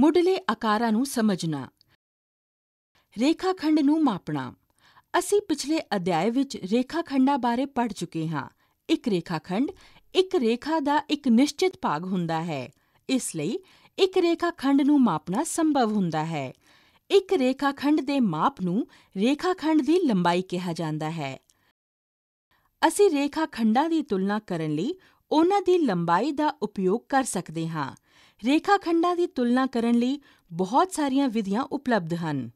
ਮੁੱਢਲੇ ਆਕਾਰਾਂ ਨੂੰ ਸਮਝਣਾ ਰੇਖਾਖੰਡ ਨੂੰ ਮਾਪਣਾ ਅਸੀਂ ਪਿਛਲੇ ਅਧਿਆਇ ਵਿੱਚ ਰੇਖਾਖੰਡਾਂ ਬਾਰੇ ਪੜ੍ਹ ਚੁੱਕੇ ਹਾਂ ਇੱਕ ਰੇਖਾਖੰਡ ਇੱਕ ਰੇਖਾ ਦਾ ਇੱਕ ਨਿਸ਼ਚਿਤ ਭਾਗ ਹੁੰਦਾ ਹੈ ਇਸ ਲਈ ਇੱਕ ਰੇਖਾਖੰਡ ਨੂੰ ਮਾਪਣਾ ਸੰਭਵ ਹੁੰਦਾ ਹੈ ਇੱਕ ਰੇਖਾਖੰਡ ਦੇ ਮਾਪ ਨੂੰ ਰੇਖਾਖੰਡ ਦੀ ਲੰਬਾਈ ਕਿਹਾ ਜਾਂਦਾ ਹੈ ਅਸੀਂ ਰੇਖਾਖੰਡਾਂ ਦੀ ਤੁਲਨਾ ਕਰਨ ਲਈ ਉਹਨਾਂ ਦੀ ਲੰਬਾਈ ਦਾ ਉਪਯੋਗ ਕਰ ਸਕਦੇ ਹਾਂ ਰੇਖਾਖੰਡਾਂ ਦੀ ਤੁਲਨਾ ਕਰਨ ਲਈ ਬਹੁਤ ਸਾਰੀਆਂ ਵਿਧੀਆਂ ਉਪਲਬਧ ਹਨ।